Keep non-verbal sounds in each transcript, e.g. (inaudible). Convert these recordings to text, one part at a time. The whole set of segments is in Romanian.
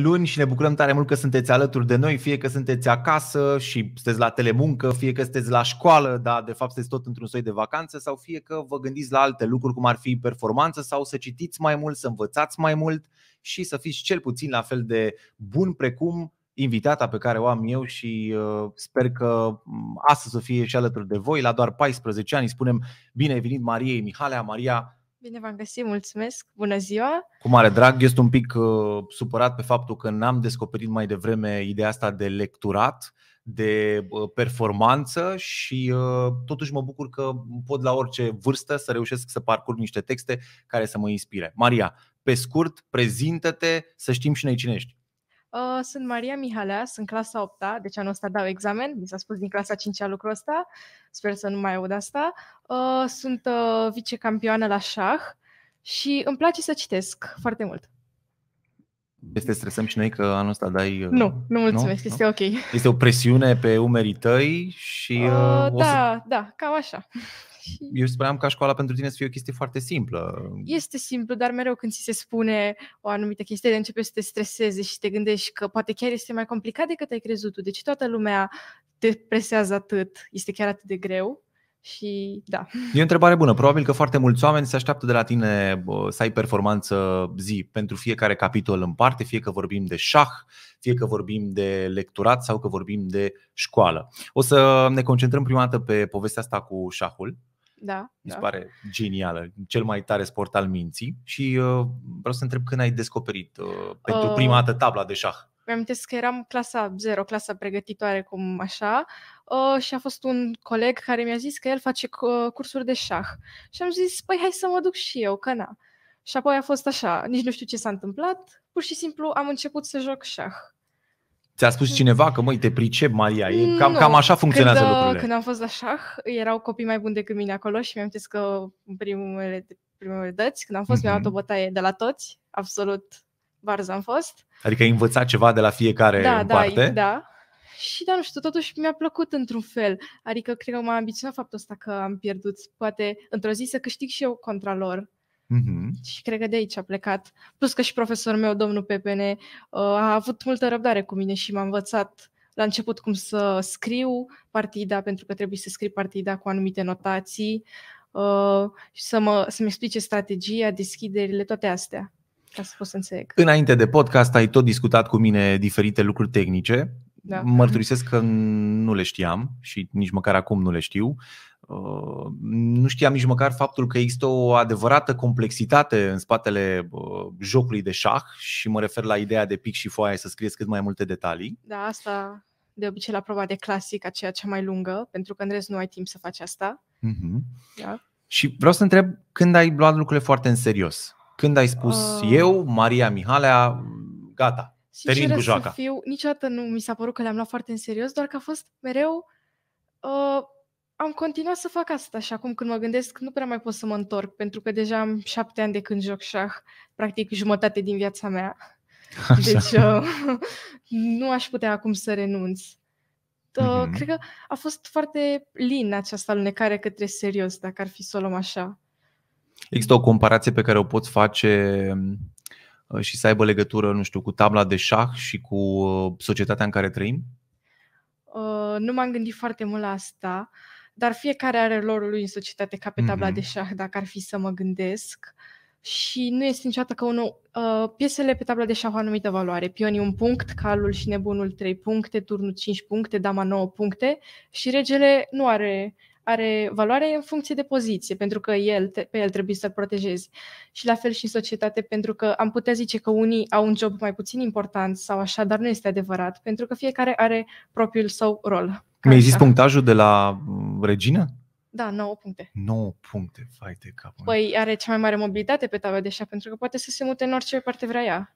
luni și ne bucurăm tare mult că sunteți alături de noi, fie că sunteți acasă și sunteți la telemuncă, fie că sunteți la școală, dar de fapt sunteți tot într-un soi de vacanță, sau fie că vă gândiți la alte lucruri, cum ar fi performanță, sau să citiți mai mult, să învățați mai mult și să fiți cel puțin la fel de bun precum invitata pe care o am eu și uh, sper că mm, astăzi să fie și alături de voi. La doar 14 ani spunem bine ai venit Mariei Mihalea. Maria, Bine v-am găsit, mulțumesc, bună ziua! Cu mare drag, este un pic uh, supărat pe faptul că n-am descoperit mai devreme ideea asta de lecturat, de uh, performanță și uh, totuși mă bucur că pot la orice vârstă să reușesc să parcurg niște texte care să mă inspire. Maria, pe scurt, prezintă-te să știm și noi cine ești. Uh, sunt Maria Mihalea, sunt clasa 8 deci anul ăsta dau examen, mi s-a spus din clasa 5 lucrul ăsta, sper să nu mai aud asta. Uh, sunt uh, vicecampioană la șah și îmi place să citesc foarte mult. Este stresăm și noi că anul ăsta dai... Uh, nu, nu mulțumesc, nu? este ok. Este o presiune pe umerii tăi și... Uh, uh, da, să... da, cam așa eu spuneam ca școala pentru tine să fie o chestie foarte simplă. Este simplu, dar mereu când ți se spune o anumită chestie, începe să te streseze și te gândești că poate chiar este mai complicat decât ai crezut tu. Deci toată lumea te presează atât, este chiar atât de greu. Și da. E o întrebare bună. Probabil că foarte mulți oameni se așteaptă de la tine să ai performanță zi pentru fiecare capitol în parte, fie că vorbim de șah, fie că vorbim de lecturat sau că vorbim de școală. O să ne concentrăm prima dată pe povestea asta cu șahul, da, Mi se da. pare genială, cel mai tare sport al minții. Și uh, vreau să întreb când ai descoperit uh, pentru uh, prima dată tabla de șah. Mi-am că eram clasa 0, clasa pregătitoare, cum așa, uh, și a fost un coleg care mi-a zis că el face uh, cursuri de șah. Și am zis, păi hai să mă duc și eu, că na. Și apoi a fost așa, nici nu știu ce s-a întâmplat, pur și simplu am început să joc șah. Ți-a spus mm. cineva că, măi, te pricep, Maria. E mm, cam, nu. cam așa funcționează când, uh, lucrurile. Când am fost la șah, erau copii mai buni decât mine acolo și mi-am zis că în primele, primele dăți, când am fost, mm-hmm. mi-am dat mhm. o bătaie de la toți, absolut barză am fost. Adică ai învățat ceva de la fiecare da, da parte? Da, da. Și da, nu știu, totuși mi-a plăcut într-un fel. Adică cred că m-a ambiționat faptul ăsta că am pierdut. Poate într-o zi să câștig și eu contra lor. Uh-huh. Și cred că de aici a plecat. Plus că și profesorul meu, domnul Pepene, uh, a avut multă răbdare cu mine și m-a învățat la început cum să scriu partida, pentru că trebuie să scriu partida cu anumite notații, uh, și să mă, să-mi explice strategia, deschiderile, toate astea. Ca să pot să înțeleg. Înainte de podcast ai tot discutat cu mine diferite lucruri tehnice. Da. Mărturisesc că nu le știam și nici măcar acum nu le știu. Uh, Uh, nu știam nici măcar faptul că există o adevărată complexitate în spatele uh, jocului de șah și mă refer la ideea de pic și foaie să scrieți cât mai multe detalii. Da, asta de obicei la proba de clasic, aceea cea mai lungă, pentru că în rest nu ai timp să faci asta. Mm-hmm. Da? Și vreau să întreb când ai luat lucrurile foarte în serios? Când ai spus uh... eu, Maria Mihalea, gata, termin cu joaca. Să fiu, niciodată nu mi s-a părut că le-am luat foarte în serios, doar că a fost mereu uh, am continuat să fac asta și acum când mă gândesc nu prea mai pot să mă întorc pentru că deja am șapte ani de când joc șah, practic jumătate din viața mea. (laughs) Așa. Deci uh, (laughs) nu aș putea acum să renunț. Uh, mm-hmm. Cred că a fost foarte lin această alunecare către serios, dacă ar fi să o luăm așa. Există o comparație pe care o poți face mm, uh, și să aibă legătură, nu știu, cu tabla de șah și cu uh, societatea în care trăim? Uh, nu m-am gândit foarte mult la asta. Uh, dar fiecare are rolul lui în societate ca pe tabla mm-hmm. de șah, dacă ar fi să mă gândesc. Și nu este niciodată că unul... Uh, piesele pe tabla de șah au anumită valoare. Pionii un punct, calul și nebunul trei puncte, turnul cinci puncte, dama 9 puncte și regele nu are are valoare în funcție de poziție, pentru că el, te, pe el trebuie să-l protejezi. Și la fel și în societate, pentru că am putea zice că unii au un job mai puțin important sau așa, dar nu este adevărat, pentru că fiecare are propriul său rol. Mi-ai zis punctajul de la mm, Regina? Da, 9 puncte. 9 puncte, fai de cap. Păi are cea mai mare mobilitate pe tabla de șah, pentru că poate să se mute în orice parte vrea ea.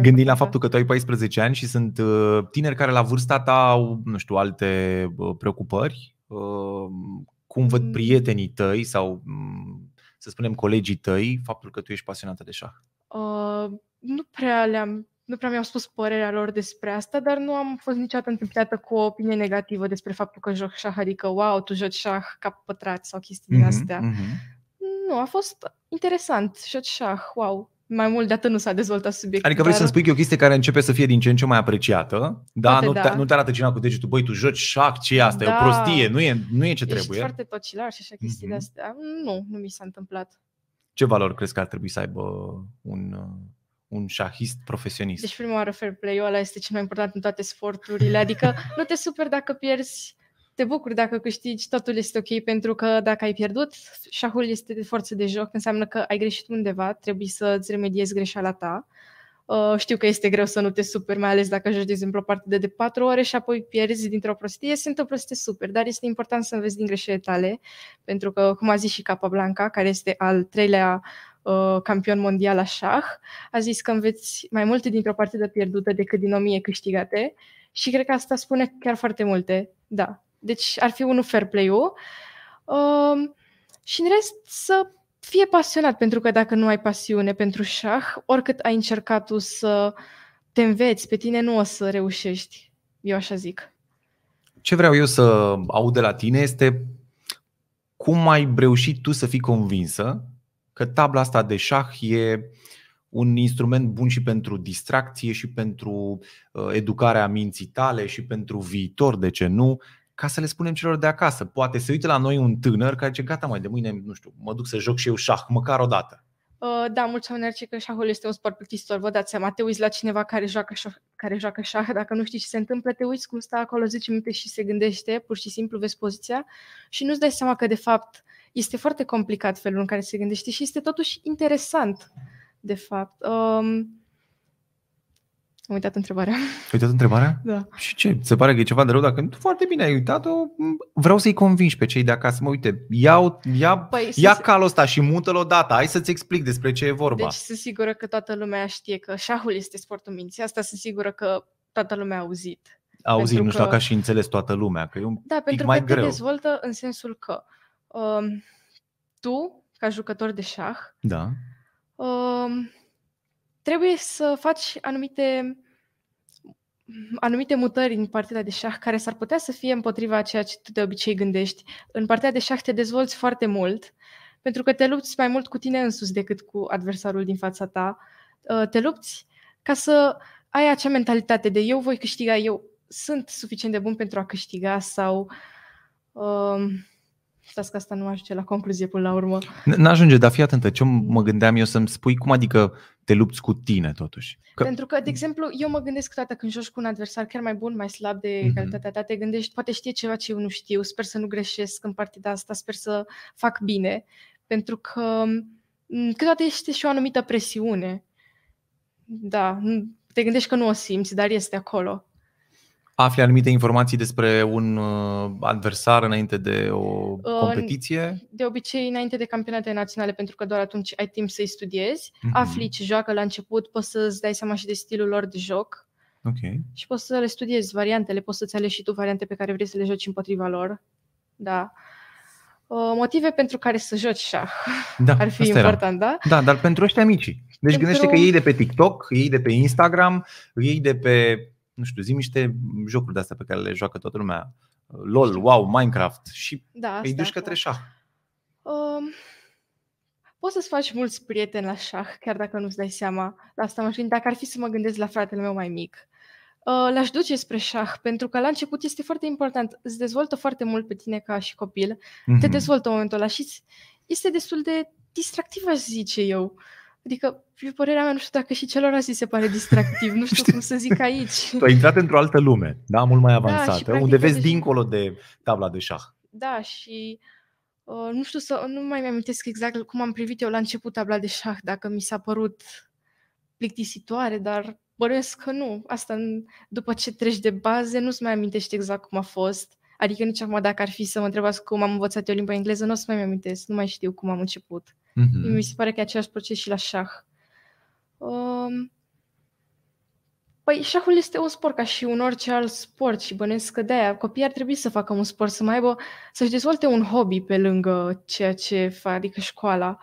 Gândi la faptul că tu ai 14 ani și sunt uh, tineri care la vârsta ta au, nu știu, alte uh, preocupări, uh, cum văd mm. prietenii tăi sau, mm, să spunem, colegii tăi, faptul că tu ești pasionată de șah? Uh, nu prea le-am nu prea mi-au spus părerea lor despre asta, dar nu am fost niciodată întâmplată cu o opinie negativă despre faptul că joc șah, adică, wow, tu joci șah cap pătrat sau chestii mm-hmm, astea. Mm-hmm. Nu, a fost interesant, joci șah, wow. Mai mult de atât nu s-a dezvoltat subiectul. Adică vrei dar... să-mi spui că e o chestie care începe să fie din ce în ce mai apreciată, dar nu, da. te, nu te arată cineva cu degetul, băi, tu joci șac, ce e asta? Da. E o da. prostie, nu e, nu e ce Ești trebuie. foarte tocilar și așa chestii mm-hmm. de mhm. astea. Nu, nu mi s-a întâmplat. Ce valori crezi că ar trebui să aibă un uh, un șahist profesionist. Deci prima oară fair play-ul ăla este cel mai important în toate sporturile, adică (laughs) nu te super dacă pierzi, te bucuri dacă câștigi, totul este ok pentru că dacă ai pierdut, șahul este de forță de joc, înseamnă că ai greșit undeva, trebuie să-ți remediezi greșeala ta. Uh, știu că este greu să nu te super mai ales dacă joci, de exemplu, o partidă de 4 ore și apoi pierzi dintr-o prostie, sunt o prostie super, dar este important să înveți din greșelile tale, pentru că, cum a zis și Capablanca, care este al treilea Uh, campion mondial la șah, a zis că înveți mai multe dintr-o partidă pierdută decât din o mie câștigate și cred că asta spune chiar foarte multe, da. Deci ar fi unul fair play-ul uh, și în rest să fie pasionat, pentru că dacă nu ai pasiune pentru șah, oricât ai încercat tu să te înveți, pe tine nu o să reușești, eu așa zic. Ce vreau eu să aud de la tine este cum ai reușit tu să fii convinsă că tabla asta de șah e un instrument bun și pentru distracție și pentru uh, educarea minții tale și pentru viitor, de ce nu, ca să le spunem celor de acasă. Poate se uită la noi un tânăr care zice, gata mai de mâine, nu știu, mă duc să joc și eu șah, măcar o dată. Uh, da, mulți oameni ar că șahul este un sport plictisitor. Vă dați seama, te uiți la cineva care joacă, șah, care joacă șah, dacă nu știi ce se întâmplă, te uiți cum stă acolo 10 minute și se gândește, pur și simplu vezi poziția și nu-ți dai seama că de fapt este foarte complicat felul în care se gândește și este totuși interesant, de fapt. Um, am uitat întrebarea. Ai uitat întrebarea? Da. Și ce? Se pare că e ceva de rău dacă foarte bine ai uitat-o. Vreau să-i convingi pe cei de acasă. Mă uite, ia, ia, păi, ia se... calul ăsta și mută-l odată. Hai să-ți explic despre ce e vorba. Deci sunt sigură că toată lumea știe că șahul este sportul minții. Asta sunt sigură că toată lumea a auzit. Auzit, nu știu că... dacă și înțeles toată lumea, că e un Da, pic pentru mai că greu. te dezvoltă în sensul că uh, Um, tu, ca jucător de șah, da. um, trebuie să faci anumite anumite mutări în partida de șah care s-ar putea să fie împotriva a ceea ce tu de obicei gândești. În partida de șah te dezvolți foarte mult, pentru că te lupți mai mult cu tine însuți decât cu adversarul din fața ta. Ă, te lupți ca să ai acea mentalitate de eu voi câștiga, eu sunt suficient de bun pentru a câștiga sau... Uh, Stați că asta nu ajunge la concluzie până la urmă. N-ajunge, dar fii atentă. Ce mm. mă gândeam eu să-mi spui? Cum adică te lupți cu tine totuși? Că... Pentru că, de exemplu, eu mă gândesc toată când joci cu un adversar chiar mai bun, mai slab de mm-hmm. calitatea ta, te gândești, poate știe ceva ce eu nu știu, sper să nu greșesc în partida asta, sper să fac bine. Pentru că mm, câteodată este și o anumită presiune. Da, mm, te gândești că nu o simți, dar este acolo afli anumite informații despre un uh, adversar înainte de o competiție? De obicei, înainte de campionate naționale, pentru că doar atunci ai timp să-i studiezi. Mm-hmm. Afli ce joacă la început, poți să-ți dai seama și de stilul lor de joc. Okay. Și poți să le studiezi variantele, poți să-ți alegi și tu variante pe care vrei să le joci împotriva lor. Da. Uh, motive pentru care să joci șah (laughs) da, ar fi important, era. da? Da, dar pentru ăștia mici. Deci pentru... gândește că ei de pe TikTok, ei de pe Instagram, ei de pe nu știu, zi niște jocuri de astea pe care le joacă toată lumea. LOL, WoW, Minecraft și da, îi duci către șah. Um, poți să-ți faci mulți prieteni la șah, chiar dacă nu-ți dai seama. La asta mă dacă ar fi să mă gândesc la fratele meu mai mic. Uh, l-aș duce spre șah, pentru că la început este foarte important. Îți dezvoltă foarte mult pe tine ca și copil. Mm-hmm. Te mhm. dezvoltă în momentul ăla și este destul de distractiv, aș zice eu. Uh, Adică, e părerea mea, nu știu dacă și azi se pare distractiv, nu știu cum să zic aici. Tu ai intrat într-o altă lume, da, mult mai da, avansată, da, unde vezi de... dincolo de tabla de șah. Da, și uh, nu știu să, nu mai mi-amintesc exact cum am privit eu la început tabla de șah, dacă mi s-a părut plictisitoare, dar bănuiesc că nu. Asta, după ce treci de baze, nu-ți mai amintești exact cum a fost. Adică nici acum dacă ar fi să mă întrebați cum am învățat eu limba engleză, nu o să mai amintesc, nu mai știu cum am început. Mm-hmm. Mi se pare că e același proces și la șah. Um, Păi șahul este un sport ca și un orice alt sport și bănesc că de-aia copiii ar trebui să facă un sport, să mai aibă, să-și dezvolte un hobby pe lângă ceea ce fac, adică școala.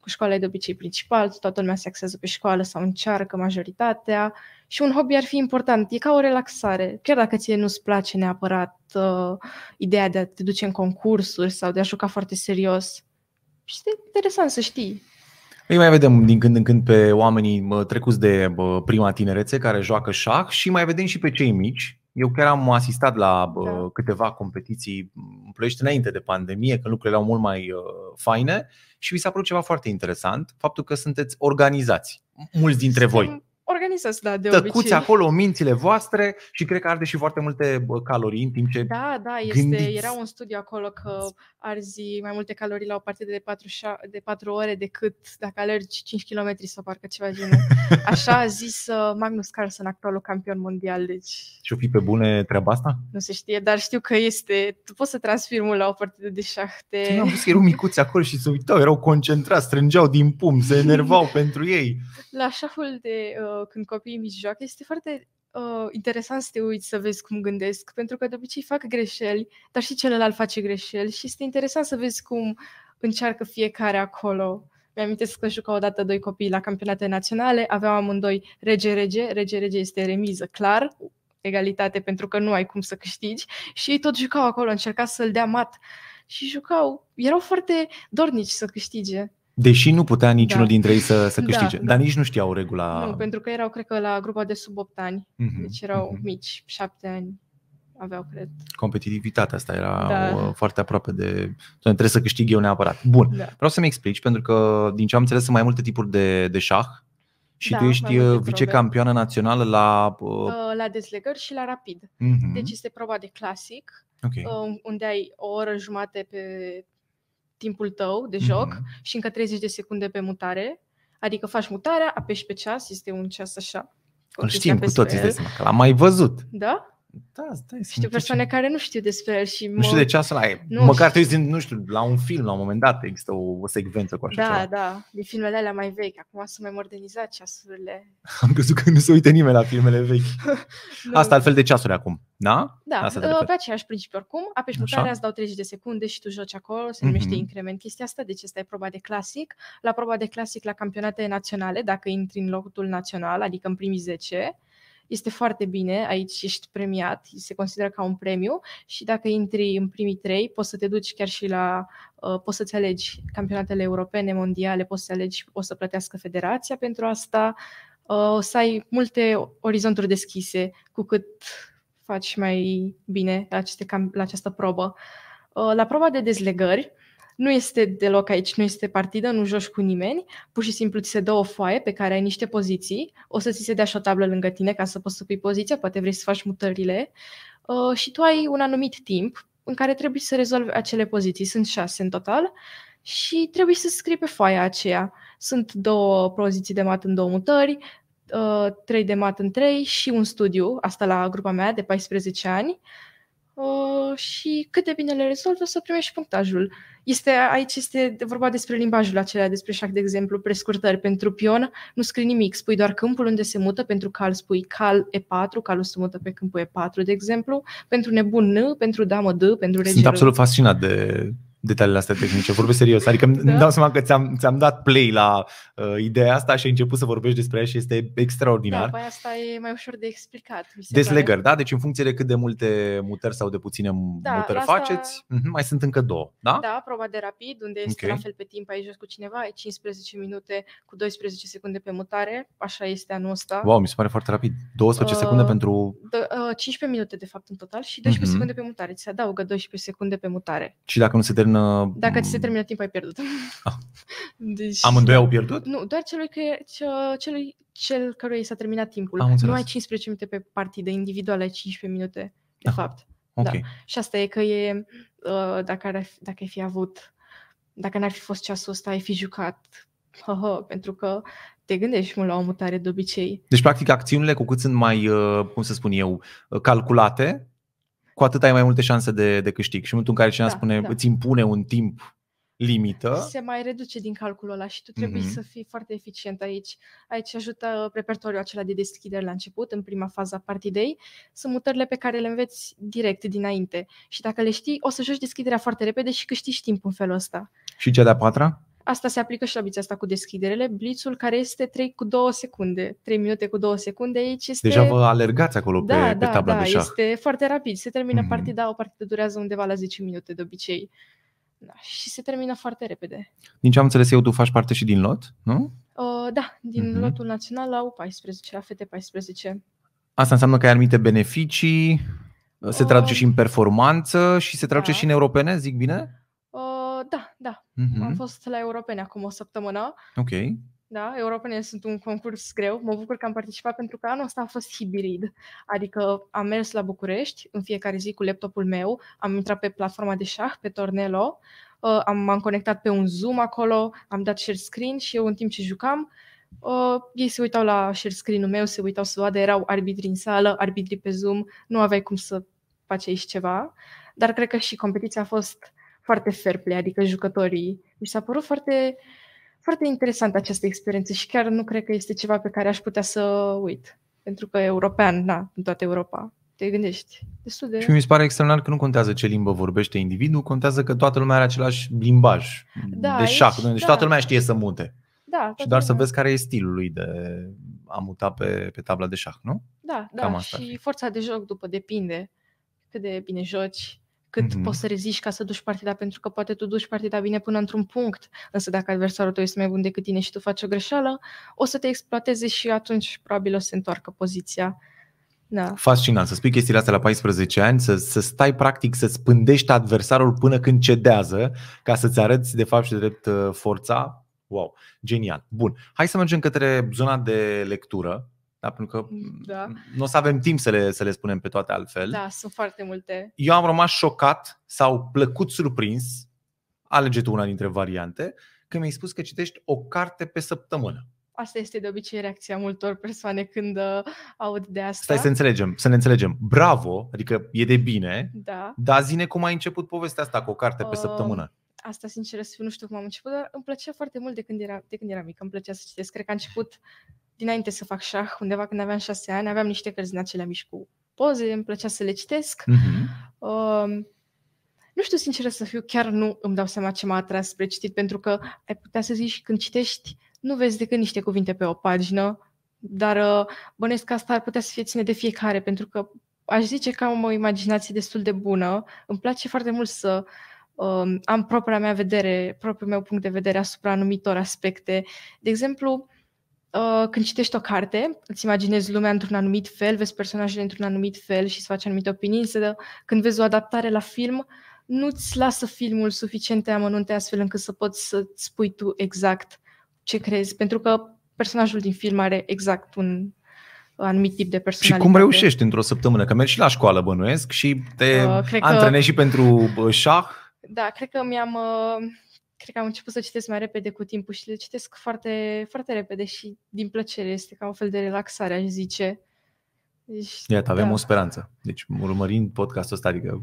Cu școala e de obicei principal, toată lumea se axează pe școală sau încearcă majoritatea și un hobby ar fi important, e ca o relaxare. Chiar dacă ție nu-ți place neapărat uh, ideea de a te duce în concursuri sau de a juca foarte serios, și e interesant să știi. Îi mai vedem din când în când pe oamenii trecuți de prima tinerețe care joacă șah și mai vedem și pe cei mici. Eu chiar am asistat la da. câteva competiții în mm, plăiești înainte de pandemie, când lucrurile erau mult mai uh, faine și mi s-a părut ceva foarte interesant, faptul că sunteți organizați, mulți dintre Sunt... voi organizați, da, de Tăcuți obicei. acolo mințile voastre și cred că arde și foarte multe calorii în timp ce Da, da, este, era un studiu acolo că arzi mai multe calorii la o partidă de 4, de 4 ore decât dacă alergi 5 km sau parcă ceva genul. (laughs) Așa a zis uh, Magnus Carlsen, actualul campion mondial. Deci... Și-o fi pe bune treaba asta? Nu se știe, dar știu că este, tu poți să transfiri mult la o partidă de șahte. Nu am văzut că erau micuți acolo și se uitau, erau concentrați, strângeau din pum, se (laughs) enervau pentru ei. La șaful de uh, când copiii mici joacă, este foarte uh, interesant să te uiți să vezi cum gândesc, pentru că de obicei fac greșeli, dar și celălalt face greșeli și este interesant să vezi cum încearcă fiecare acolo. Mi-amintesc că jucau odată doi copii la campionate naționale, aveam amândoi rege-rege, rege-rege este remiză, clar, egalitate pentru că nu ai cum să câștigi și ei tot jucau acolo, încerca să-l dea mat și jucau, erau foarte dornici să câștige. Deși nu putea niciunul da. dintre ei să, să da. câștige, da, dar da. nici nu știau regula. Nu, pentru că erau, cred că, la grupa de sub 8 ani, mm-hmm. deci erau mm-hmm. mici, 7 ani aveau, cred. Competitivitatea asta era da. Uh, foarte aproape de... Trebuie să câștig eu neapărat. Bun, da. vreau să-mi explici, pentru că din ce am înțeles sunt mai multe tipuri de, de șah și da, tu ești uh, vicecampioană națională la... Uh, uh... La dezlegări și la rapid. Mm-hmm. Deci este proba de clasic, okay. unde ai o oră jumate pe timpul tău de mhm. joc mm-hmm. și încă 30 de secunde pe mutare. Adică faci mutarea, apeși pe ceas, este un ceas așa. Îl știm cu toți, că l-am mai văzut. Da? Da, stai Știu persoane ce... care nu știu despre el și mă... Nu știu de ce asta la Nu, Măcar știu. din, nu știu, la un film, la un moment dat, există o, o secvență cu așa Da, ceva. da, din filmele alea mai vechi. Acum sunt mai modernizat ceasurile. (laughs) Am crezut că nu se uită nimeni la filmele vechi. (laughs) asta altfel de ceasuri acum, da? Da, asta uh, pe aceeași principiu oricum. Apeși mutarea, îți dau 30 de secunde și tu joci acolo, se numește mm-hmm. increment chestia asta, deci asta e proba de clasic. La proba de clasic la campionate naționale, dacă intri în locul național, adică în primii 10, este foarte bine, aici ești premiat, se consideră ca un premiu și dacă intri în primii trei, poți să te duci chiar și la, uh, poți să-ți alegi campionatele europene, mondiale, poți să alegi, poți să plătească federația pentru asta, uh, o să ai multe orizonturi deschise cu cât faci mai bine la, aceste, la această probă. Uh, la proba de dezlegări, nu este deloc aici, nu este partidă, nu joci cu nimeni, pur și simplu ți se dă o foaie pe care ai niște poziții, o să ți se dea și o tablă lângă tine ca să poți să pui poziția, poate vrei să faci mutările uh, și tu ai un anumit timp în care trebuie să rezolvi acele poziții, sunt șase în total și trebuie să scrii pe foaia aceea. Sunt două poziții de mat în două mutări, uh, trei de mat în trei și un studiu, asta la grupa mea de 14 ani, uh, Uh, și cât de bine le rezolvi, o să primești punctajul. Este, aici este vorba despre limbajul acela, despre șac, de exemplu, prescurtări. Pentru pion nu scrii nimic, spui doar câmpul unde se mută, pentru cal spui cal E4, calul se mută pe câmpul E4, de exemplu, pentru nebun N, pentru damă D, pentru rege Sunt absolut fascinat de detaliile astea tehnice, vorbesc serios. Adică da. îmi dau seama că ți-am, ți-am dat play la uh, ideea asta și ai început să vorbești despre ea și este extraordinar. Da, păi asta e mai ușor de explicat. Deslegări, da? Deci în funcție de cât de multe mutări sau de puține da, mutări asta... faceți, uh-huh, mai sunt încă două, da? Da, proba de rapid, unde este okay. la fel pe timp aici jos cu cineva, e 15 minute cu 12 secunde pe mutare, așa este anul ăsta. Wow, mi se pare foarte rapid. 12 uh, secunde pentru... D- uh, 15 minute de fapt în total și 12 uh-huh. Mhm. secunde pe mutare. Ți se adaugă 12 secunde pe mutare. Și dacă nu se termină internă... Uh, dacă ți se termină timp, ai pierdut. Ah. (laughs) Deci, Amândoi au pierdut? Nu, doar celui, că, celui cel căruia i s-a terminat timpul. Am nu ai 15 minute pe partidă individuală, ai 15 minute, de ah. fapt. Okay. Da. Și asta e că e, uh, dacă, ar, dacă ai fi avut, dacă n-ar fi fost ceasul ăsta, ai fi jucat, Ha-ha, pentru că te gândești mult la o mutare de obicei. Deci, practic, acțiunile cu cât sunt mai, uh, cum să spun eu, calculate, cu atât ai mai multe șanse de, de câștig. Și în momentul în care cineva da, spune, da. îți impune un timp limită. Se mai reduce din calculul ăla și tu trebuie mm-hmm. să fii foarte eficient aici. Aici ajută repertoriul acela de deschidere la început, în prima fază a partidei. Sunt mutările pe care le înveți direct dinainte și dacă le știi, o să joci deschiderea foarte repede și câștigi timp în felul ăsta. Și cea de-a patra? Asta se aplică și la bița asta cu deschiderele. Blitzul care este 3 cu 2 secunde, 3 minute cu 2 secunde, aici este... Deja vă alergați acolo da, pe, da, pe tabla da, de șah. este foarte rapid. Se termină mm-hmm. partida, o partidă durează undeva la 10 minute de obicei. Da, și se termină foarte repede. Din ce am înțeles eu, tu faci parte și din lot, nu? Uh, da, din mm-hmm. lotul național la U14, la FT14. Asta înseamnă că ai anumite beneficii, se traduce uh, și în performanță și se traduce da. și în europene, zic bine? Uh, da, da, Mm-hmm. Am fost la Europene acum o săptămână. Ok. Da, europene sunt un concurs greu. Mă bucur că am participat pentru că anul ăsta a fost hibrid. Adică am mers la București în fiecare zi cu laptopul meu, am intrat pe platforma de șah, pe Tornelo, uh, am, m-am conectat pe un Zoom acolo, am dat share screen și eu în timp ce jucam, uh, ei se uitau la share screen-ul meu, se uitau să vadă, erau arbitri în sală, arbitri pe Zoom, nu aveai cum să faci aici ceva. Dar cred că și competiția a fost foarte fair play, adică jucătorii. Mi s-a părut foarte, foarte interesantă această experiență și chiar nu cred că este ceva pe care aș putea să uit. Pentru că european, na, în toată Europa, te gândești destul de... Și mi se pare extraordinar că nu contează ce limbă vorbește individul, contează că toată lumea are același limbaj da, de șah, aici, deci da. toată lumea știe să mute. Da, și doar lumea. să vezi care e stilul lui de a muta pe, pe tabla de șah, nu? Da, Cam da, asta și fi. forța de joc după depinde cât de bine joci, cât mm-hmm. poți să reziști ca să duci partida, pentru că poate tu duci partida bine până într-un punct, însă dacă adversarul tău este mai bun decât tine și tu faci o greșeală, o să te exploateze și atunci probabil o să se întoarcă poziția. Da. Fascinant să spui chestiile astea la 14 ani, să, să stai practic să spândești adversarul până când cedează, ca să-ți arăți de fapt și de drept uh, forța. Wow, genial. Bun, hai să mergem către zona de lectură da, pentru că da. nu o să avem timp să le, să le spunem pe toate altfel. Da, sunt foarte multe. Eu am rămas șocat sau plăcut surprins, alege tu una dintre variante, când mi-ai spus că citești o carte pe săptămână. Asta este de obicei reacția multor persoane când uh, aud de asta. Stai să înțelegem, să ne înțelegem. Bravo, adică e de bine, da. dar zine cum ai început povestea asta cu o carte pe uh, săptămână asta sincer să nu știu cum am început, dar îmi plăcea foarte mult de când, era, de când eram mic. îmi plăcea să citesc. Cred că am început dinainte să fac șah, undeva când aveam șase ani, aveam niște cărți din acelea mici cu poze, îmi plăcea să le citesc. Mm-hmm. Uh, nu știu, sincer să fiu, chiar nu îmi dau seama ce m-a atras spre citit, pentru că ai putea să zici când citești, nu vezi decât niște cuvinte pe o pagină, dar uh, bănesc că asta ar putea să fie ține de fiecare, pentru că aș zice că am o imaginație destul de bună. Îmi place foarte mult să um, am propria mea vedere, propriul meu punct de vedere asupra anumitor aspecte. De exemplu, Uh, când citești o carte, îți imaginezi lumea într-un anumit fel, vezi personajele într-un anumit fel și îți faci anumite opinii, însă uh, când vezi o adaptare la film, nu-ți lasă filmul suficient de amănunte astfel încât să poți să-ți spui tu exact ce crezi, pentru că personajul din film are exact un anumit tip de personalitate. Și cum reușești într-o săptămână? Că mergi și la școală, bănuiesc, și te uh, antrenezi că... și pentru șah? Da, cred că mi-am... Uh cred că am început să citesc mai repede cu timpul și le citesc foarte, foarte repede și din plăcere. Este ca un fel de relaxare, aș zice. Deci, Iată, avem da. o speranță. Deci, urmărind podcastul ăsta, adică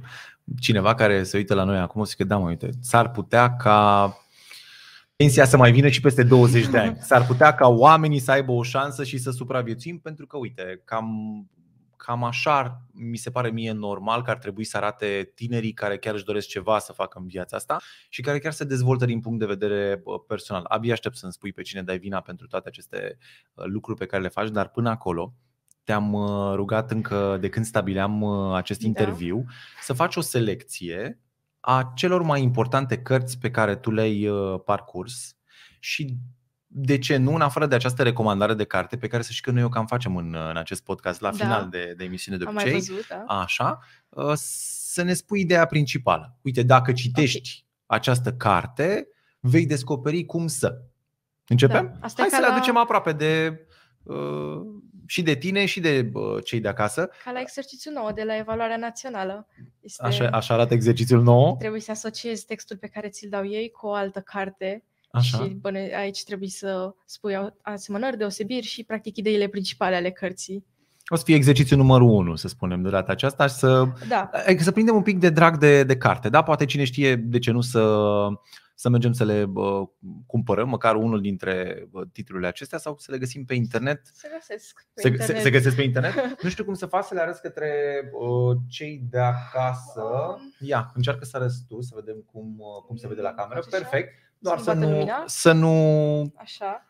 cineva care se uită la noi acum, o să zică, da, mă, uite, s-ar putea ca pensia să mai vină și peste 20 de ani. (laughs) S-ar putea ca oamenii să aibă o șansă și să supraviețuim, pentru că, uite, cam Cam așa mi se pare mie normal că ar trebui să arate tinerii care chiar își doresc ceva să facă în viața asta și care chiar se dezvoltă din punct de vedere personal. Abia aștept să-mi spui pe cine dai vina pentru toate aceste uh, lucruri pe care le faci, dar până acolo te-am uh, rugat încă de când stabileam uh, acest da. interviu să faci o selecție a celor mai importante cărți pe care tu le-ai parcurs și de ce nu, în afară de această recomandare de carte, pe care să știi că noi o cam facem în, în acest podcast, la da. final de, de emisiune de Am obicei, mai văzut, da. așa, uh, să ne spui ideea principală. Uite, dacă citești okay. această carte, vei descoperi cum să. Începem? Da. Asta Hai să la... le aducem aproape de uh, și de tine și de uh, cei de acasă. Ca la exercițiul nou de la evaluarea națională. Este... Așa, așa arată exercițiul nou? Trebuie să asociezi textul pe care ți-l dau ei cu o altă carte Așa. Și până aici trebuie să spui asemănări, deosebiri și practic ideile principale ale cărții. O să fie exercițiu numărul 1, să spunem, de data aceasta, să, da. să prindem un pic de drag de, de carte. Da, poate cine știe de ce nu să, să mergem să le uh, cumpărăm, măcar unul dintre titlurile acestea, sau să le găsim pe internet. Se găsesc pe se, internet. Se, se găsesc pe internet. (laughs) nu știu cum să fac să le arăt către uh, cei de acasă. Ia, încearcă să arăți tu, să vedem cum, uh, cum se vede la cameră. Perfect. Așa doar să nu, lumina. să nu Așa.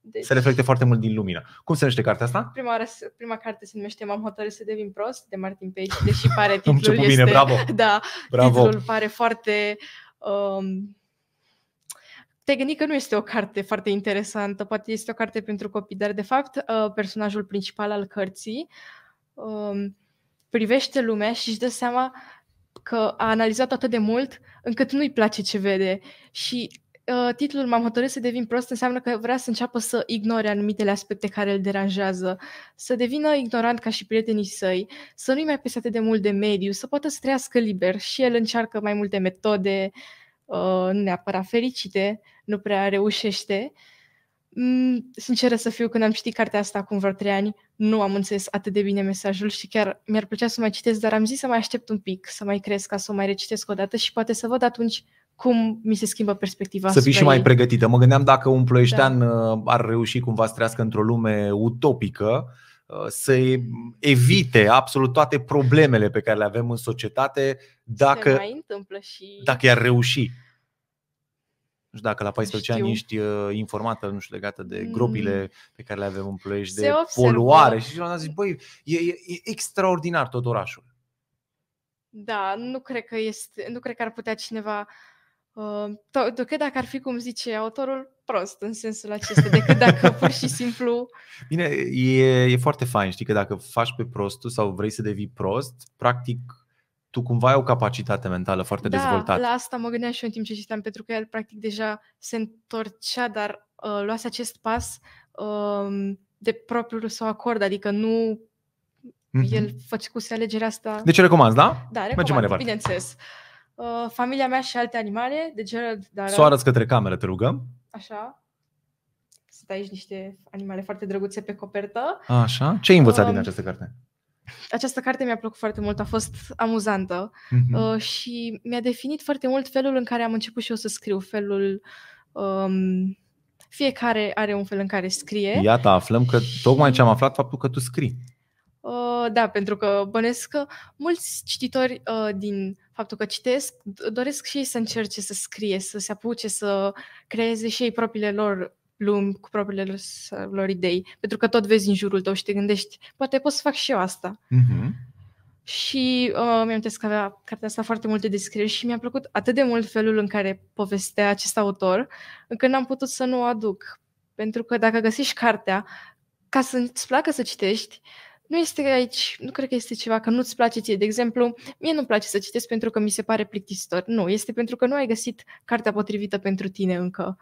Deci... se reflecte foarte mult din lumină. Cum se numește cartea asta? Prima, oară, prima carte se numește M-am hotărât să devin prost de Martin Page, deși pare (laughs) titlul este. bine, bravo. (laughs) Da, bravo. titlul pare foarte... Um, te gândi că nu este o carte foarte interesantă, poate este o carte pentru copii, dar de fapt uh, personajul principal al cărții um, privește lumea și își dă seama că a analizat atât de mult încât nu-i place ce vede și Uh, titlul M-am hotărât să devin prost înseamnă că vrea să înceapă să ignore anumitele aspecte care îl deranjează, să devină ignorant ca și prietenii săi, să nu-i mai pese atât de mult de mediu, să poată să trăiască liber și el încearcă mai multe metode, uh, nu neapărat fericite, nu prea reușește. Mm, sinceră să fiu, când am citit cartea asta acum vreo trei ani, nu am înțeles atât de bine mesajul și chiar mi-ar plăcea să mai citesc, dar am zis să mai aștept un pic, să mai cresc ca să o mai recitesc o dată și poate să văd atunci cum mi se schimbă perspectiva. Să fii și mai ei. pregătită. Mă gândeam dacă un ploieștean da. Uh, ar reuși cumva să trăiască într-o lume utopică, uh, să evite absolut toate problemele pe care le avem în societate dacă, se mai întâmplă și... dacă i-ar reuși. Nu știu dacă la 14 știu. ani ești uh, informată, nu știu, legată de mm. gropile pe care le avem în Ploiești, de observă. poluare. Și la zis, băi, e, e, e extraordinar tot orașul. Da, nu cred că este, nu cred că ar putea cineva uh, Ehm, decât dacă ar fi, cum zice autorul, prost în sensul acesta, decât dacă pur și simplu... (laughs) Bine, e, e foarte fain, știi, că dacă faci pe prostul sau vrei să devii prost, practic tu cumva ai o capacitate mentală foarte da, dezvoltată. la asta mă gândeam și eu în timp ce citeam, pentru că el practic deja se întorcea, dar uh, luase acest pas uh, de propriul său acord, adică nu Mm-hmm. El făcuse alegerea asta. Deci recomand, da? Da, recomand, Mergem mai departe. bineînțeles. Uh, uh, familia mea și alte animale de Gerald dar... Soară către cameră, te rugăm. Așa. Sunt aici niște animale foarte drăguțe pe copertă. așa. Ce ai învățat um, din această carte? Această carte mi-a plăcut foarte mult, a fost amuzantă mm-hmm. uh, și mi-a definit foarte mult felul în care am început și eu să scriu, felul um, fiecare are un fel în care scrie. Iată, aflăm că tocmai ce am aflat faptul că tu scrii. Uh, da, pentru că bănesc că mulți cititori uh, din faptul că citesc doresc și ei să încerce să scrie, să se apuce, să creeze și ei propriile lor lumi cu propriile lor, lor idei, pentru că tot vezi în jurul tău și te gândești, poate pot să fac și eu asta. Uh-huh. Și uh, mi-am că avea cartea asta foarte multe descrieri și mi-a plăcut atât de mult felul în care povestea acest autor, încât n-am putut să nu o aduc. Pentru că dacă găsești cartea, ca să-ți placă să citești, uh, nu este aici, nu cred că este ceva că nu-ți place ție. De exemplu, mie nu-mi place să citesc pentru că mi se pare plictisitor. Nu, este pentru că nu ai găsit cartea potrivită pentru tine încă.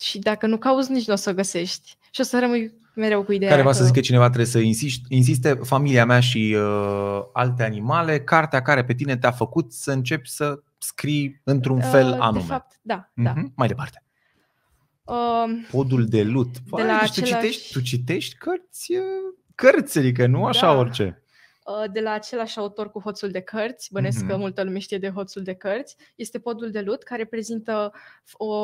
Și dacă nu cauți, nici nu o să o găsești. Și o să rămâi mereu cu ideea Care va că... să zică cineva trebuie să insiste, insiste, familia mea și uh, alte animale, cartea care pe tine te-a făcut să începi să scrii într-un uh, fel anume. De fapt, da. Uh-huh. da. Mai departe. Uh, Podul de lut. De Vai, la deci același... tu, citești, tu citești cărți uh, cărți, adică nu așa da. orice uh, de la același autor cu Hoțul de Cărți, bănesc mm-hmm. că mhm. multă lume știe de Hoțul de Cărți, este Podul de Lut, care prezintă o,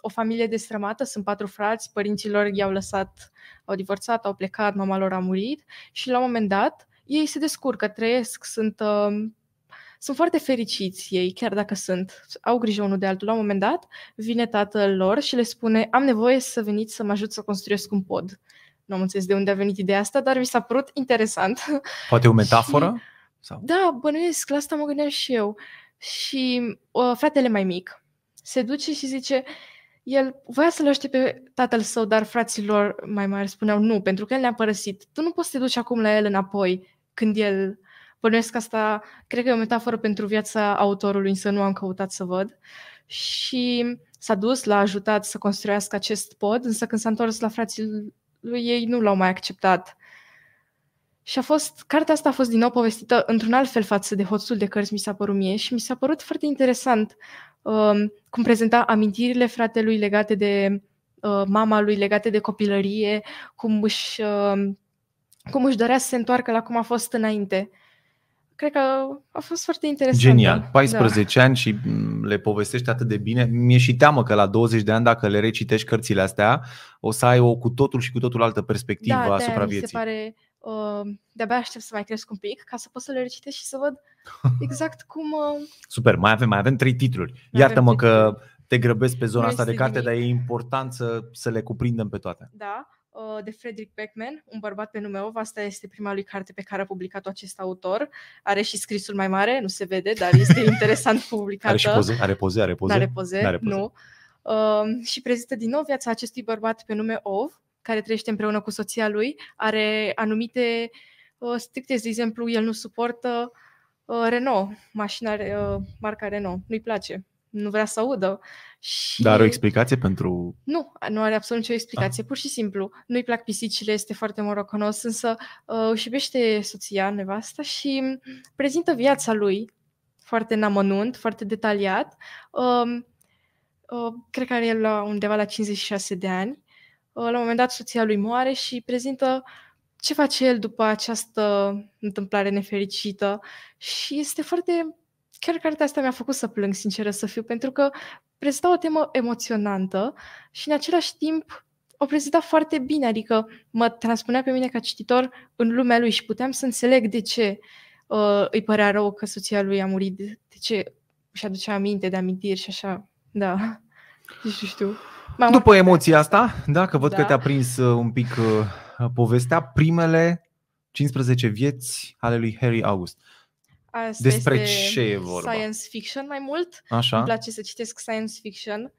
o familie destrămată, sunt patru frați, părinților i-au lăsat, au divorțat, au plecat, mama lor a murit și la un moment dat ei se descurcă, trăiesc, sunt, um, sunt foarte fericiți ei, chiar dacă sunt, au grijă unul de altul. La un moment dat vine tatăl lor și le spune, am nevoie să veniți să mă ajut să construiesc un pod. Nu am înțeles de unde a venit ideea asta, dar mi s-a părut interesant. Poate o (laughs) metaforă? și, sau? Da, bănuiesc, la asta mă gândeam și eu. Și uh, fratele mai mic se duce și zice, el voia să-l aștepte pe tatăl său, dar fraților mai mari spuneau nu, pentru că el ne-a părăsit. Tu nu poți să te duci acum la el înapoi, când el... Bănuiesc asta, cred că e o metaforă pentru viața autorului, însă nu am căutat să văd. Și s-a dus, l-a ajutat să construiască acest pod, însă când s-a întors la frații lui ei nu l-au mai acceptat. Și a fost, cartea asta a fost din nou povestită într-un alt fel față de hoțul de cărți, mi s-a părut mie și mi s-a părut foarte interesant um, cum prezenta amintirile fratelui legate de uh, mama lui, legate de copilărie, cum își, uh, cum își dorea să se întoarcă la cum a fost înainte cred că a fost foarte interesant. Genial. 14 da. ani și mm, le povestești atât de bine. Mi-e și teamă că la 20 de ani, dacă le recitești cărțile astea, o să ai o cu totul și cu totul altă perspectivă da, asupra vieții. Mi se pare, uh, de-abia aștept să mai cresc un pic ca să pot să le recitesc și să văd (laughs) exact cum... Uh, Super, mai avem, mai avem trei titluri. Mai Iartă-mă că te grăbesc pe zona asta de carte, dar e important să, să le cuprindem pe toate. Da. Uh, de Frederick Beckman, un bărbat pe nume Ov. Asta este prima lui carte pe care a publicat-o acest autor. Are și scrisul mai mare, nu se vede, dar este (laughs) interesant publicată. Are și poze? Are poze? Are poze? N-are poze, N-are poze. nu. Uh, și prezintă din nou viața acestui bărbat pe nume Ov, care trăiește împreună cu soția lui. Are anumite uh, stricte, de exemplu, el nu suportă uh, Renault, mașina uh, marca Renault. Nu-i place. Nu vrea să audă. Uh, și... Dar o explicație pentru... Nu, nu are absolut nicio explicație, ah. pur și simplu. Nu-i plac pisicile, este foarte moroconos, însă uh, își iubește soția, nevasta și prezintă viața lui foarte namănunt, foarte detaliat. Uh, uh, cred că are la undeva la 56 de ani. Uh, la un moment dat soția lui moare și prezintă ce face el după această întâmplare nefericită și este foarte chiar cartea asta mi-a făcut să plâng, sinceră să fiu, pentru că prezenta o temă emoționantă și în același timp o prezenta foarte bine, adică mă transpunea pe mine ca cititor în lumea lui și puteam să înțeleg de ce uh, îi părea rău că soția lui a murit, de, ce și aducea aminte de amintiri și așa, da, (laughs) deci, nu știu. M-am După emoția asta, da, că văd da. că te-a prins uh, un pic uh, povestea, primele 15 vieți ale lui Harry August. Asta Despre este ce e vorba? Science fiction mai mult. Așa. Îmi place să citesc science fiction.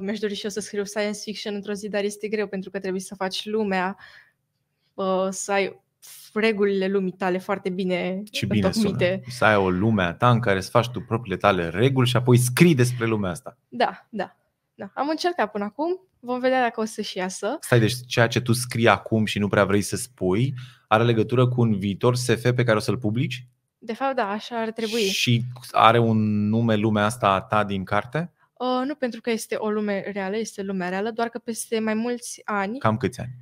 mi-aș dori și eu să scriu science fiction într-o zi, dar este greu pentru că trebuie să faci lumea, să ai regulile lumii tale foarte bine Ce bine sună. Să ai o lume a ta în care să faci tu propriile tale reguli și apoi scrii despre lumea asta. Da, da. da. Am încercat până acum, vom vedea dacă o să-și iasă. Stai, deci ceea ce tu scrii acum și nu prea vrei să spui, are legătură cu un viitor SF pe care o să-l publici? De fapt, da, așa ar trebui. Și are un nume lumea asta a ta din carte? Uh, nu pentru că este o lume reală, este lumea reală, doar că peste mai mulți ani... Cam câți ani?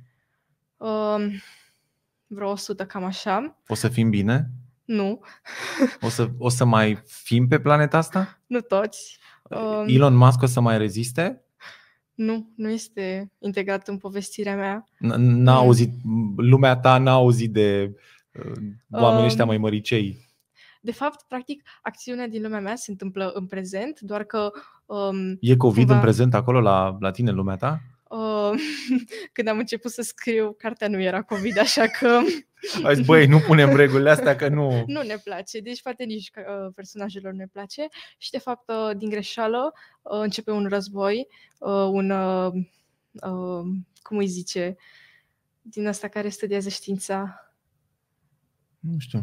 Uh, vreo 100, cam așa. O să fim bine? Nu. O să, o să mai fim pe planeta asta? Nu toți. Um, Elon Musk o să mai reziste? Nu, nu este integrat în povestirea mea. N-a mm. auzit, lumea ta n-a auzit de uh, oamenii um, ăștia mai măricei. De fapt, practic, acțiunea din lumea mea se întâmplă în prezent, doar că... Um, e COVID cumva... în prezent acolo la, la tine, în lumea ta? Uh, (laughs) când am început să scriu, cartea nu era COVID, așa că... (laughs) Ai zis, băi, nu punem regulile astea că nu... (laughs) nu ne place, deci poate nici uh, personajelor ne place și de fapt uh, din greșeală uh, începe un război, uh, un, uh, uh, cum îi zice, din asta care studiază știința. Nu știu.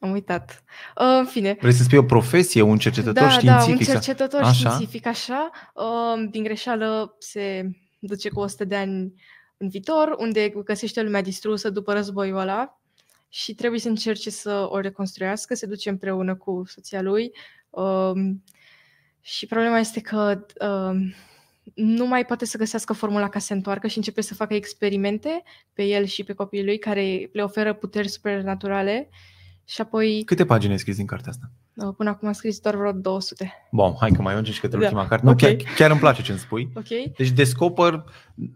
Am uitat. Uh, în fine. Vrei să spui o profesie, un cercetător da, științific? Da, un cercetător așa? științific, așa. Uh, din greșeală se duce cu 100 de ani în viitor, unde găsește lumea distrusă după războiul ăla și trebuie să încerce să o reconstruiască, se duce împreună cu soția lui. uh, și problema este că uh, nu mai poate să găsească formula ca să se întoarcă și începe să facă experimente pe el și pe copiii lui care le oferă puteri supernaturale uh, și apoi... Câte pagini ai scris din cartea asta? Până acum am scris doar vreo 200. Bun, hai că mai ajungem și către da. ultima carte. Nu, okay. chiar, chiar îmi place ce îmi spui. Okay. Deci descoper,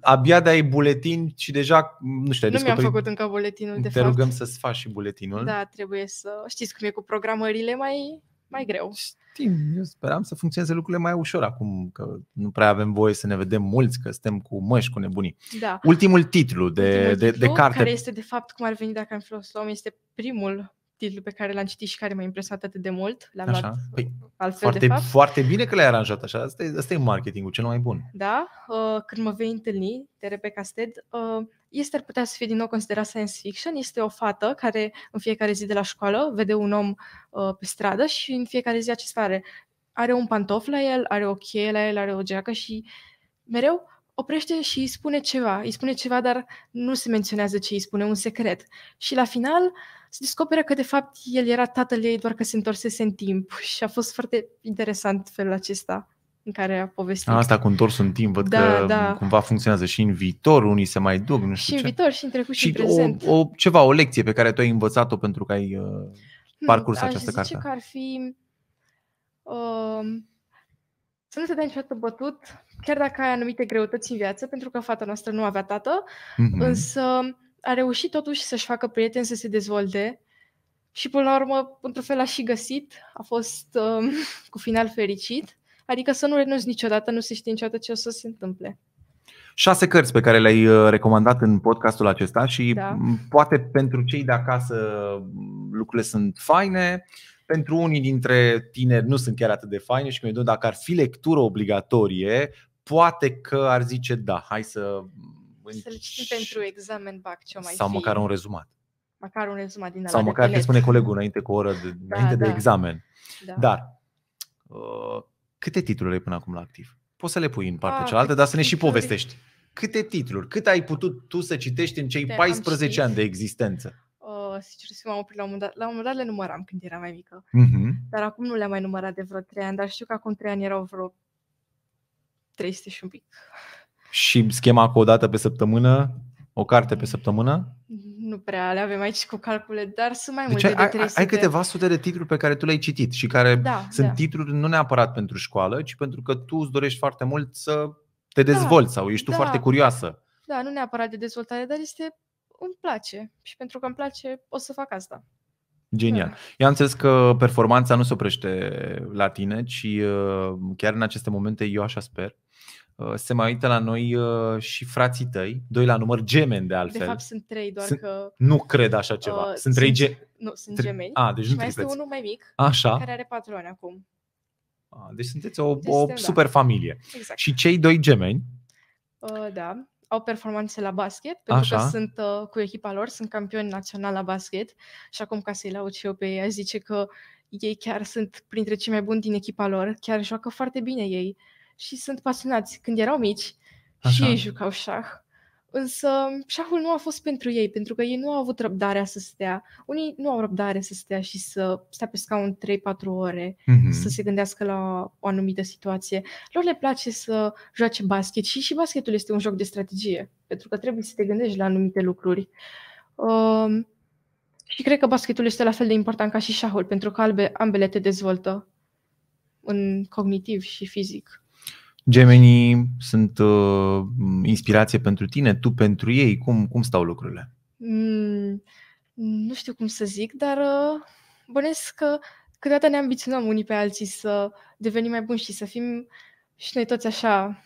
abia de ai buletin și deja, nu știu, ai Nu mi-am făcut încă buletinul, de Te fapt. rugăm să-ți faci și buletinul. Da, trebuie să... Știți cum e cu programările, mai, mai greu. Știm, eu speram să funcționeze lucrurile mai ușor acum, că nu prea avem voie să ne vedem mulți, că suntem cu măști, cu nebunii. Da. Ultimul titlu de, Ultimul de, titlu, de carte. Care este, de fapt, cum ar veni dacă am fi luat este primul titlul pe care l-am citit și care m-a impresionat atât de mult. L-am așa. Luat păi, uh, altfel, foarte, de fapt. foarte bine că l-ai aranjat așa. Asta e, asta e marketingul cel mai bun. Da. Uh, când mă vei întâlni de Rebecca Stead, uh, este ar putea să fie din nou considerat science fiction. Este o fată care în fiecare zi de la școală vede un om uh, pe stradă și în fiecare zi acesta are, are un pantof la el, are o cheie la el, are o geacă și mereu oprește și îi spune ceva. Îi spune ceva, dar nu se menționează ce îi spune, un secret. Și la final se descoperă că de fapt el era tatăl ei, doar că se întorsese în timp (laughs) și a fost foarte interesant felul acesta în care a povestit. asta cu întors în timp, văd da, că da. cumva funcționează și în viitor, unii se mai duc, nu știu Și în ce. viitor, și în trecut, și, și în prezent. O, o, ceva, o lecție pe care tu ai învățat-o pentru că ai uh, parcurs Aș această carte. că ar fi... Uh, să nu te dai niciodată bătut, chiar dacă ai anumite greutăți în viață, pentru că fata noastră nu avea tată, mm-hmm. însă a reușit totuși să-și facă prieteni, să se dezvolte și până la urmă, într-un fel, a și găsit, a fost um, (laughs) cu final fericit. Adică să nu renunți niciodată, nu se știe niciodată ce o să se întâmple. Șase cărți pe care le-ai uh, recomandat în podcastul acesta și da. poate pentru cei de acasă lucrurile sunt faine, pentru unii dintre tineri nu sunt chiar atât de faine și mă dacă ar fi lectură obligatorie, poate că ar zice da, hai să să le deci citim pentru examen, bac, ce mai Sau fi. măcar un rezumat. Măcar un rezumat din Sau măcar ce spune colegul înainte cu o oră, de, da, înainte da. de examen. Da. Dar, uh, câte titluri ai până acum la activ? Poți să le pui în partea A, ah, cealaltă, dar să ne și povestești. Câte titluri? Cât ai putut tu să citești în cei 14 ani de existență? Uh, sincer să m-am oprit la un moment dat. La un moment dat le număram când eram mai mică. Uh-huh. Dar acum nu le-am mai numărat de vreo 3 ani, dar știu că acum 3 ani erau vreo 300 și un pic și schema cu o dată pe săptămână, o carte pe săptămână? Nu prea le avem aici cu calcule, dar sunt mai deci multe ai, de 300. Ai câteva sute de titluri pe care tu le-ai citit și care da, sunt da. titluri nu neapărat pentru școală, ci pentru că tu îți dorești foarte mult să te da, dezvolți da, sau ești tu da, foarte curioasă. Da, nu neapărat de dezvoltare, dar este îmi place și pentru că îmi place o să fac asta. Genial. Da. Eu am înțeles că performanța nu se oprește la tine, ci uh, chiar în aceste momente, eu așa sper, Uh, se mai uită la noi uh, și frații tăi, doi la număr, gemeni de altfel. De fapt sunt trei, doar sunt, că... Nu cred așa ceva. Uh, sunt trei gemeni. Nu, sunt tre... gemeni. A, ah, deci și nu mai este unul mai mic, așa. care are patru ani acum. A, ah, deci sunteți o, deci o da. super da. familie. Exact. Și cei doi gemeni? Uh, da, au performanțe la basket, pentru Așa. că sunt uh, cu echipa lor, sunt campioni național la basket și acum ca să-i laud și eu pe ei, zice că ei chiar sunt printre cei mai buni din echipa lor, chiar joacă foarte bine ei și sunt pasionați când erau mici Așa. și ei jucau șah. Însă șahul nu a fost pentru ei, pentru că ei nu au avut răbdarea să stea. Unii nu au răbdare să stea și să stea pe scaun 3-4 ore, mm-hmm. să se gândească la o anumită situație. Lor le place să joace basket și și basketul este un joc de strategie, pentru că trebuie să te gândești la anumite lucruri. Um, și cred că basketul este la fel de important ca și șahul, pentru că ambele te dezvoltă în cognitiv și fizic. Gemenii sunt uh, inspirație pentru tine, tu pentru ei. Cum, cum stau lucrurile? Mm, nu știu cum să zic, dar uh, bănesc că câteodată ne ambiționăm unii pe alții să devenim mai buni și să fim și noi toți așa,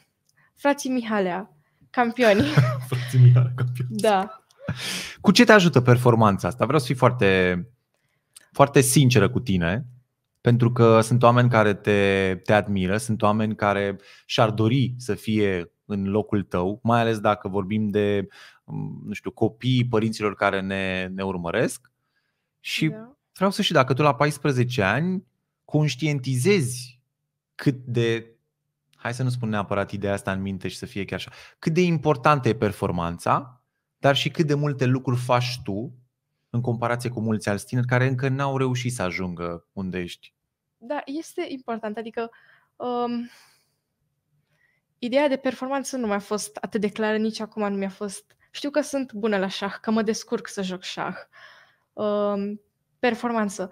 frații Mihalea, campioni. (laughs) (laughs) frații Mihalea, campioni. Da. Cu ce te ajută performanța asta? Vreau să fii foarte, foarte sinceră cu tine pentru că sunt oameni care te, te admiră, sunt oameni care și-ar dori să fie în locul tău, mai ales dacă vorbim de mm, nu știu, copiii părinților care ne, ne urmăresc. Și da. vreau să știu dacă tu la 14 ani conștientizezi cât de hai să nu spun neapărat ideea asta în minte și să fie chiar așa, cât de importantă e performanța, dar și cât de multe lucruri faci tu în comparație cu mulți alți tineri care încă n-au reușit să ajungă unde ești. Da, este important. Adică um, ideea de performanță nu mi-a fost atât de clară nici acum, nu mi-a fost... Știu că sunt bună la șah, că mă descurc să joc șah. Um, performanță.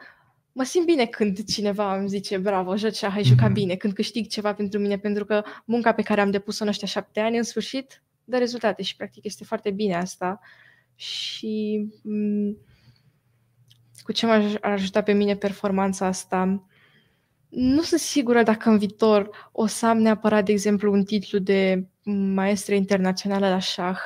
Mă simt bine când cineva îmi zice bravo, joci șah, ai jucat mm-hmm. bine, când câștig ceva pentru mine, pentru că munca pe care am depus-o în ăștia șapte ani, în sfârșit, dă rezultate și practic este foarte bine asta. Uh, și mm, cu ce m-aș ajuta pe mine performanța asta. Nu sunt sigură dacă în viitor o să am neapărat, de exemplu, un titlu de maestră internațională la șah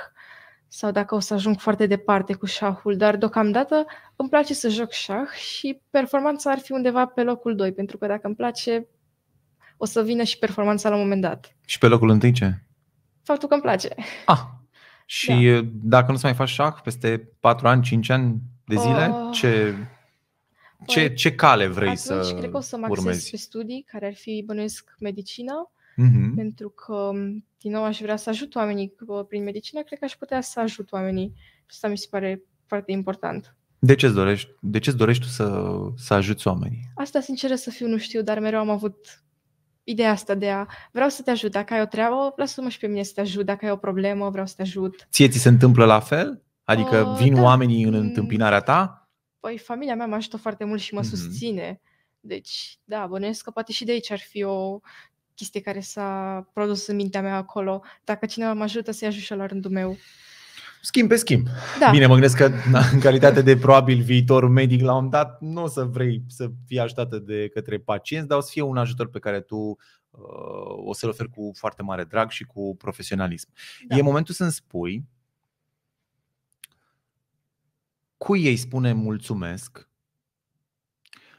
sau dacă o să ajung foarte departe cu șahul, dar deocamdată îmi place să joc șah și performanța ar fi undeva pe locul 2, pentru că dacă îmi place, o să vină și performanța la un moment dat. Și pe locul întâi ce? Faptul că îmi place. Ah, și da. dacă nu se mai faci șah peste 4 ani, 5 ani de zile, uh... ce ce, păi, ce cale vrei să cred că o să mă urmezi? pe studii care ar fi, bănuiesc, medicină, uh-huh. pentru că, din nou, aș vrea să ajut oamenii prin medicină, cred că aș putea să ajut oamenii. Asta mi se pare foarte important. De ce-ți dorești, de ce-ți dorești tu să, să ajuți oamenii? Asta, sincer, să fiu, nu știu, dar mereu am avut ideea asta de a vreau să te ajut, dacă ai o treabă, lasă-mă și pe mine să te ajut, dacă ai o problemă, vreau să te ajut. Ție ți se întâmplă la fel? Adică uh, vin da. oamenii în mm. întâmpinarea ta? Păi familia mea mă ajută foarte mult și mă mm-hmm. susține. Deci, da, bănuiesc că poate și de aici ar fi o chestie care s-a produs în mintea mea acolo. Dacă cineva mă ajută, să-i ajut și la rândul meu. Schimb pe schimb. Da. Bine, mă gândesc că în calitate de probabil viitor medic la un dat, nu o să vrei să fii ajutată de către pacienți, dar o să fie un ajutor pe care tu uh, o să-l oferi cu foarte mare drag și cu profesionalism. Da. E momentul să-mi spui cui ei spune mulțumesc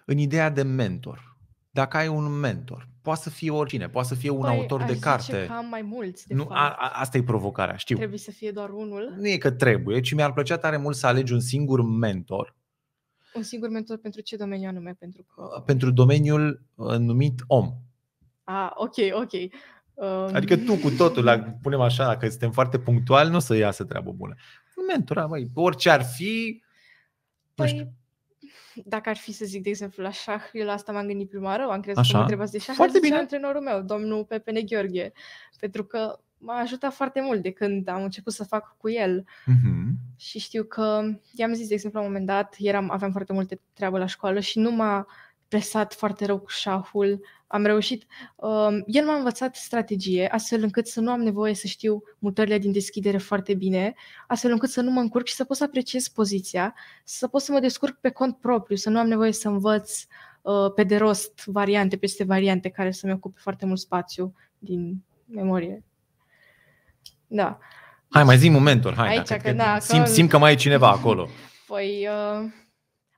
în ideea de mentor dacă ai un mentor, poate să fie oricine, poate să fie un păi, autor de carte. Că am mai mulți, de nu, fapt. A, a, asta e provocarea, știu. Trebuie să fie doar unul. Nu e că trebuie, ci mi-ar plăcea tare mult să alegi un singur mentor. Un singur mentor pentru ce domeniu anume? Pentru, că... Uh, pentru domeniul uh, numit om. Ah, ok, ok. Um... Adică tu cu totul, la, punem așa, dacă suntem foarte punctuali, nu o să iasă treabă bună. Un mentor, mai, orice ar fi, păi... nu știu, dacă ar fi să zic, de exemplu, la șah, eu la asta m-am gândit prima oară, am crezut Așa. că mă întrebați de șah, foarte bine. antrenorul meu, domnul Pepene Gheorghe, pentru că m-a ajutat foarte mult de când am început să fac cu el. Mm-hmm. Și știu că, i-am zis, de exemplu, la un moment dat, eram, aveam foarte multe treabă la școală și nu m-a presat foarte rău cu șahul, am reușit. Um, el m-a învățat strategie, astfel încât să nu am nevoie să știu mutările din deschidere foarte bine, astfel încât să nu mă încurc și să pot să apreciez poziția, să pot să mă descurc pe cont propriu, să nu am nevoie să învăț uh, pe de rost variante peste variante care să-mi ocupe foarte mult spațiu din memorie. Da. Hai, mai zi momentul, hai. Aici, da, că, că, da, simt, că... simt că mai e cineva acolo. Păi, uh,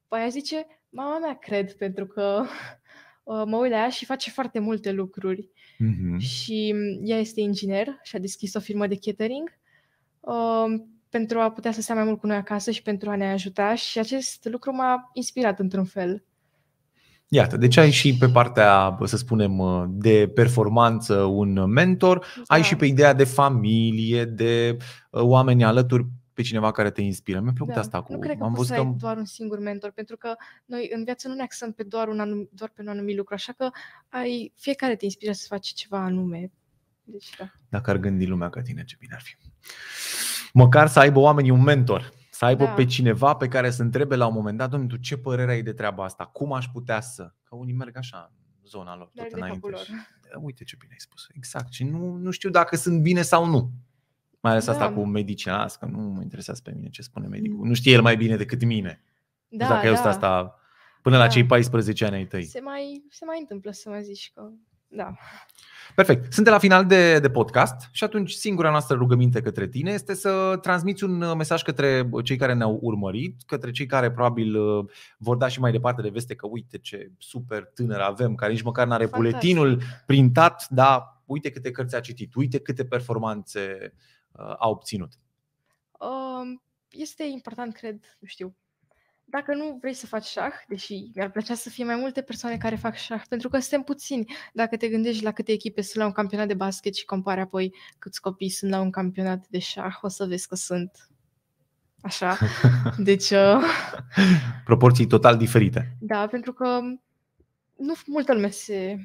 păi zice, mama mea cred, pentru că Uh, mă uit la ea și face foarte multe lucruri. Mm-hmm. Și mm, ea este inginer și a deschis o firmă de catering uh, pentru a putea să stea mai mult cu noi acasă și pentru a ne ajuta și acest lucru m-a inspirat într-un fel. Iată, deci ai și pe partea, să spunem, uh, de performanță un mentor, da. ai și pe ideea de familie, de uh, oameni alături pe cineva care te inspiră. Mi-a plăcut da, asta acum. Nu cred că am poți să ai că... doar un singur mentor, pentru că noi în viață nu ne axăm pe doar un, anum, doar pe un anumit lucru, așa că ai, fiecare te inspiră să faci ceva anume. Deci, da. Dacă ar gândi lumea ca tine, ce bine ar fi. Măcar să aibă oamenii un mentor, să aibă da. pe cineva pe care să întrebe la un moment dat, domnule, tu ce părere ai de treaba asta? Cum aș putea să? Că unii merg așa, zona lor, Dar tot înainte. Da, uite ce bine ai spus. Exact. Și nu, nu știu dacă sunt bine sau nu. Mai ales da. asta cu medicina, că nu mă interesează pe mine ce spune mm. medicul. Nu știe el mai bine decât mine. Da, dacă da. eu asta până da. la cei 14 ani ai tăi. Se mai, se mai întâmplă să mă zici că da. Perfect. Suntem la final de, de podcast și atunci singura noastră rugăminte către tine este să transmiți un uh, mesaj către uh, cei care ne-au urmărit, către cei care probabil uh, vor da și mai departe de veste că uite ce super tânăr avem, care nici măcar n-are buletinul printat, dar uite câte cărți a citit, uite câte performanțe Uh, a obținut? Um, este important, cred, nu știu, dacă nu vrei să faci șah, deși mi-ar plăcea să fie mai multe persoane care fac șah, pentru că suntem puțini. Dacă te gândești la câte echipe sunt la un campionat de basket și compari apoi câți copii sunt la un campionat de șah, o să vezi că sunt așa. (laughs) Deci... Uh... Proporții total diferite. Da, pentru că nu multă lume se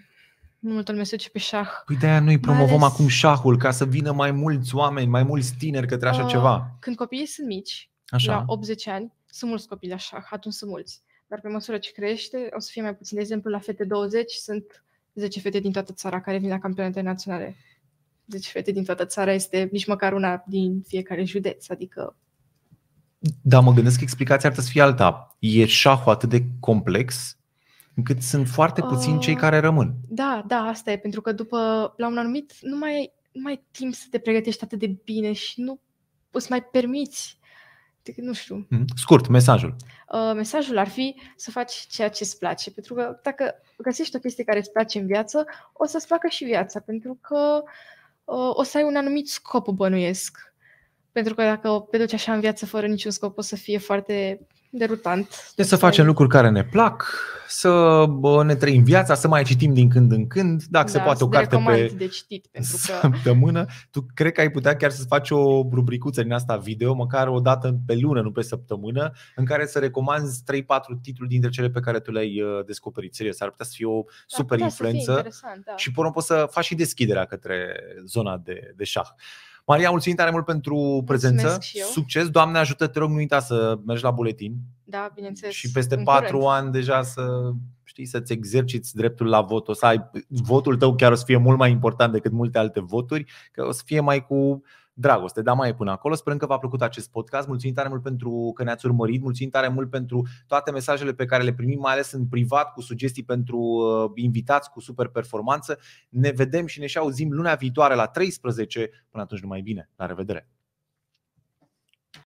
multă lume se duce pe șah. Păi de-aia noi promovăm ales... acum șahul, ca să vină mai mulți oameni, mai mulți tineri către așa uh, ceva. Când copiii sunt mici, așa. la 80 ani, sunt mulți copii la șah, atunci sunt mulți. Dar pe măsură ce crește, o să fie mai puțin. De exemplu, la fete 20 sunt 10 fete din toată țara care vin la campionate naționale. 10 fete din toată țara este nici măcar una din fiecare județ, adică Da, mă gândesc că explicația ar trebui să fie alta. E șahul atât de complex încât sunt foarte puțini uh, cei ah. care rămân. Da, da, asta e, pentru că după, la un anumit, nu mai, nu mai ai timp să te pregătești atât de bine și nu îți mai permiți, nu știu. Mm-hmm. Scurt, mesajul. Uh, mesajul ar fi să faci ceea ce îți place, pentru că dacă găsești o chestie care îți place în viață, o să-ți placă și viața, pentru că uh, o să ai un anumit scop, bănuiesc. Pentru că dacă o peduci așa în viață fără niciun scop, o să fie foarte derutant. De să facem lucruri care ne plac, să ne trăim viața, să mai citim din când în când, dacă da, se poate o carte pe de citit, săptămână. că... Tu cred că ai putea chiar să faci o rubricuță din asta video, măcar o dată pe lună, nu pe săptămână, în care să recomanzi 3-4 titluri dintre cele pe care tu le-ai uh, descoperit. Serios, ar putea să fie o da, super da, influență. Da. Și până poți să faci și deschiderea către zona de, de șah. Maria, mulțumim tare mult pentru prezență. Succes. Doamne ajută, te rog, nu uita să mergi la buletin. Da, bineînțeles. Și peste patru ani deja să știi, să-ți exerciți dreptul la vot. O să ai, votul tău chiar o să fie mult mai important decât multe alte voturi, că o să fie mai cu dragoste. Dar mai e până acolo. Sperăm că v-a plăcut acest podcast. Mulțumim tare mult pentru că ne-ați urmărit. Mulțumim tare mult pentru toate mesajele pe care le primim, mai ales în privat, cu sugestii pentru uh, invitați cu super performanță. Ne vedem și ne și auzim luna viitoare la 13. Până atunci numai bine. La revedere!